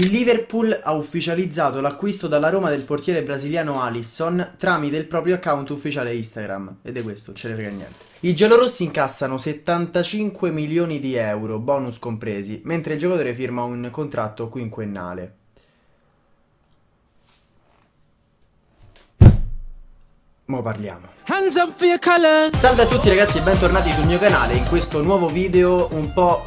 Il Liverpool ha ufficializzato l'acquisto dalla Roma del portiere brasiliano Alisson tramite il proprio account ufficiale Instagram. Ed è questo, ce ne frega niente. I giallorossi incassano 75 milioni di euro, bonus compresi, mentre il giocatore firma un contratto quinquennale. Mo parliamo. Salve a tutti ragazzi e bentornati sul mio canale In questo nuovo video un po'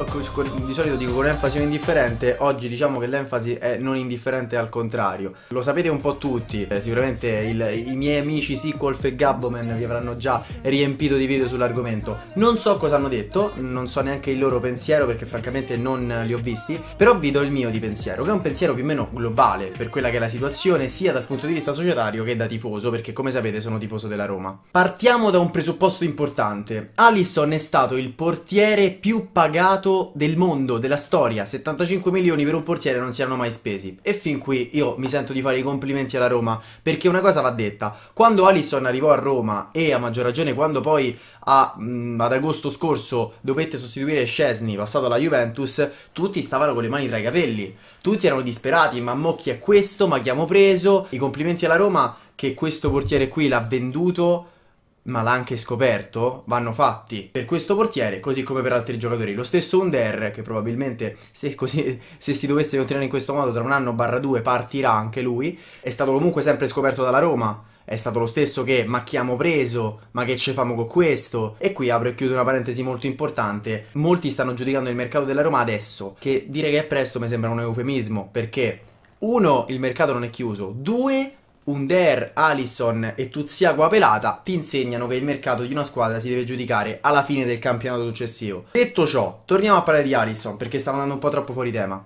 di solito dico con enfasi non indifferente Oggi diciamo che l'enfasi è non indifferente al contrario Lo sapete un po' tutti eh, Sicuramente il, i miei amici Sequolf e Gabboman vi avranno già riempito di video sull'argomento Non so cosa hanno detto Non so neanche il loro pensiero perché francamente non li ho visti Però vi do il mio di pensiero Che è un pensiero più o meno globale Per quella che è la situazione sia dal punto di vista societario che da tifoso Perché come sapete sono tifoso della Roma Part partiamo da un presupposto importante. Allison è stato il portiere più pagato del mondo, della storia. 75 milioni per un portiere non si erano mai spesi. E fin qui io mi sento di fare i complimenti alla Roma, perché una cosa va detta. Quando Allison arrivò a Roma, e a maggior ragione quando poi a, mh, mm, ad agosto scorso dovette sostituire Scesni, passato alla Juventus, tutti stavano con le mani tra i capelli. Tutti erano disperati, ma mo chi è questo? Ma chi abbiamo preso? I complimenti alla Roma che questo portiere qui l'ha venduto ma l'ha anche scoperto, vanno fatti per questo portiere così come per altri giocatori. Lo stesso Under che probabilmente se, così, se si dovesse continuare in questo modo tra un anno barra due partirà anche lui, è stato comunque sempre scoperto dalla Roma. È stato lo stesso che ma chi abbiamo preso, ma che ce famo con questo? E qui apro e chiudo una parentesi molto importante. Molti stanno giudicando il mercato della Roma adesso, che dire che è presto mi sembra un eufemismo, perché uno, il mercato non è chiuso, due, Under, Alisson e Tuzia Guapelata ti insegnano che il mercato di una squadra si deve giudicare alla fine del campionato successivo. Detto ciò, torniamo a parlare di Alisson perché stiamo andando un po' troppo fuori tema.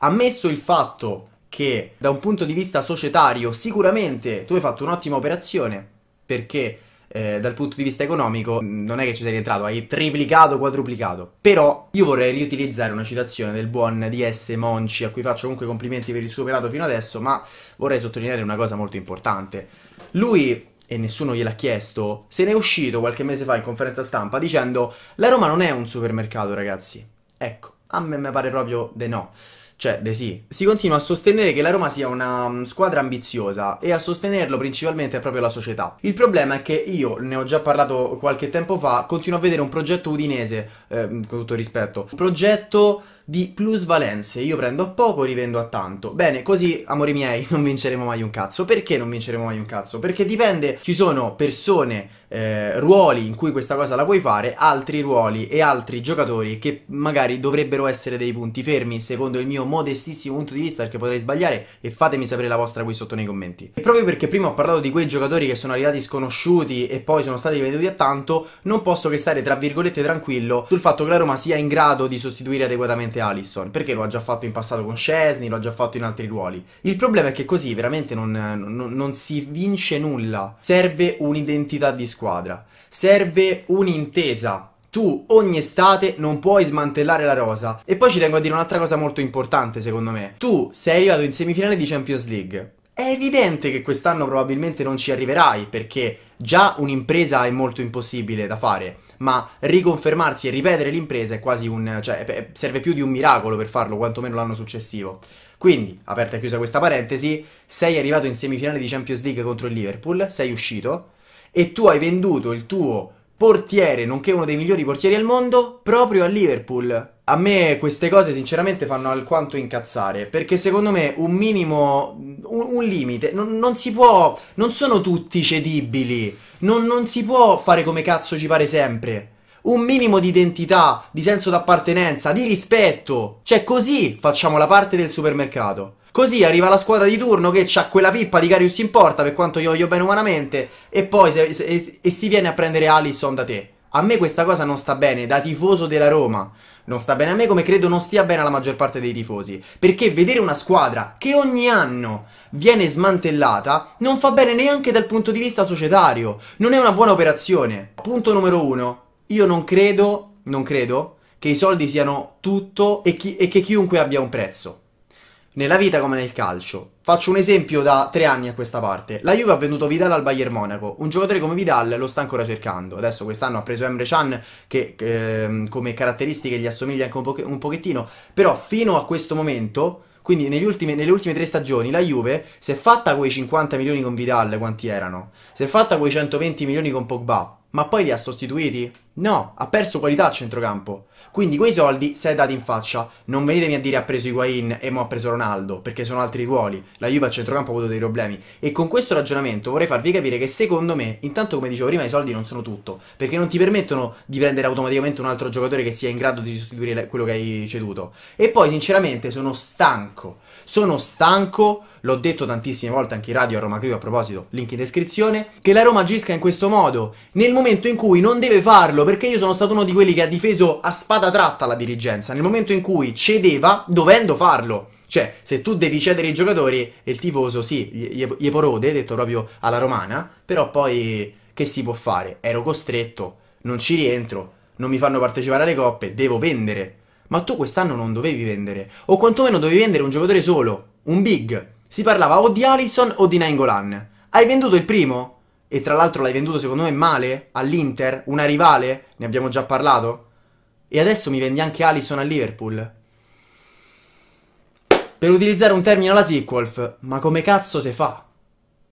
Ammesso il fatto che da un punto di vista societario sicuramente tu hai fatto un'ottima operazione perché eh, dal punto di vista economico non è che ci sei rientrato, hai triplicato, quadruplicato. Però io vorrei riutilizzare una citazione del buon DS Monci, a cui faccio comunque complimenti per il suo operato fino adesso, ma vorrei sottolineare una cosa molto importante. Lui e nessuno gliel'ha chiesto, se ne è uscito qualche mese fa in conferenza stampa dicendo la Roma non è un supermercato, ragazzi. Ecco, a me mi pare proprio di no. Cioè, De sì. Si continua a sostenere che la Roma sia una mm, squadra ambiziosa e a sostenerlo principalmente è proprio la società. Il problema è che io, ne ho già parlato qualche tempo fa, continuo a vedere un progetto udinese, eh, con tutto rispetto, un progetto di plusvalenze. Io prendo a poco, rivendo a tanto. Bene, così, amori miei, non vinceremo mai un cazzo. Perché non vinceremo mai un cazzo? Perché dipende, ci sono persone, eh, ruoli in cui questa cosa la puoi fare, altri ruoli e altri giocatori che magari dovrebbero essere dei punti fermi, secondo il mio modestissimo punto di vista, perché potrei sbagliare e fatemi sapere la vostra qui sotto nei commenti. E proprio perché prima ho parlato di quei giocatori che sono arrivati sconosciuti e poi sono stati venduti a tanto, non posso che stare tra virgolette tranquillo sul fatto che la Roma sia in grado di sostituire adeguatamente veramente Allison, perché lo ha già fatto in passato con Scesni, lo ha già fatto in altri ruoli. Il problema è che così veramente non, non, non si vince nulla. Serve un'identità di squadra, serve un'intesa tu ogni estate non puoi smantellare la rosa. E poi ci tengo a dire un'altra cosa molto importante, secondo me. Tu sei arrivato in semifinale di Champions League. È evidente che quest'anno probabilmente non ci arriverai perché già un'impresa è molto impossibile da fare, ma riconfermarsi e ripetere l'impresa è quasi un... cioè serve più di un miracolo per farlo, quantomeno l'anno successivo. Quindi, aperta e chiusa questa parentesi, sei arrivato in semifinale di Champions League contro il Liverpool, sei uscito e tu hai venduto il tuo portiere, nonché uno dei migliori portieri al mondo, proprio a Liverpool. A me queste cose sinceramente fanno alquanto incazzare, perché secondo me un minimo, un, un limite, non, non, si può, non sono tutti cedibili, non, non si può fare come cazzo ci pare sempre. Un minimo di identità, di senso d'appartenenza, di rispetto. Cioè così facciamo la parte del supermercato. Così arriva la squadra di turno che ha quella pippa di Carius in porta, per quanto io voglio bene umanamente, e poi se, se, e si viene a prendere Allison da te. A me questa cosa non sta bene, da tifoso della Roma. Non sta bene a me come credo non stia bene alla maggior parte dei tifosi. Perché vedere una squadra che ogni anno viene smantellata non fa bene neanche dal punto di vista societario. Non è una buona operazione. Punto numero uno. Io non credo, non credo, che i soldi siano tutto e, chi, e che chiunque abbia un prezzo nella vita come nel calcio. Faccio un esempio da tre anni a questa parte. La Juve ha venduto Vidal al Bayern Monaco. Un giocatore come Vidal lo sta ancora cercando. Adesso quest'anno ha preso Emre Chan che eh, come caratteristiche gli assomiglia anche un, po un pochettino. Però fino a questo momento... Quindi ultimi, nelle ultime tre stagioni la Juve si è fatta quei 50 milioni con Vidal, quanti erano? Si è fatta quei 120 milioni con Pogba, ma poi li ha sostituiti? No, ha perso qualità a centrocampo. Quindi quei soldi se è dati in faccia. Non venitemi a dire ha preso Higuain e mo ha preso Ronaldo, perché sono altri ruoli. La Juve a centrocampo ha avuto dei problemi. E con questo ragionamento vorrei farvi capire che secondo me, intanto come dicevo prima, i soldi non sono tutto, perché non ti permettono di prendere automaticamente un altro giocatore che sia in grado di sostituire quello che hai ceduto. E poi sinceramente sono stanco. Sono stanco, l'ho detto tantissime volte anche in radio a Roma Crivo a proposito, link in descrizione, che la Roma agisca in questo modo, nel momento in cui non deve farlo perché io sono stato uno di quelli che ha difeso a spada tratta la dirigenza nel momento in cui cedeva dovendo farlo. Cioè, se tu devi cedere i giocatori, e il tifoso sì, gli, gli porode, detto proprio alla romana, però poi che si può fare? Ero costretto, non ci rientro, non mi fanno partecipare alle coppe, devo vendere. Ma tu quest'anno non dovevi vendere, o quantomeno dovevi vendere un giocatore solo, un big. Si parlava o di Allison o di Nainggolan. Hai venduto il primo? e tra l'altro l'hai venduto secondo me male all'Inter, una rivale, ne abbiamo già parlato. E adesso mi vendi anche Allison a Liverpool. Per utilizzare un termine alla Sequolf, ma come cazzo si fa?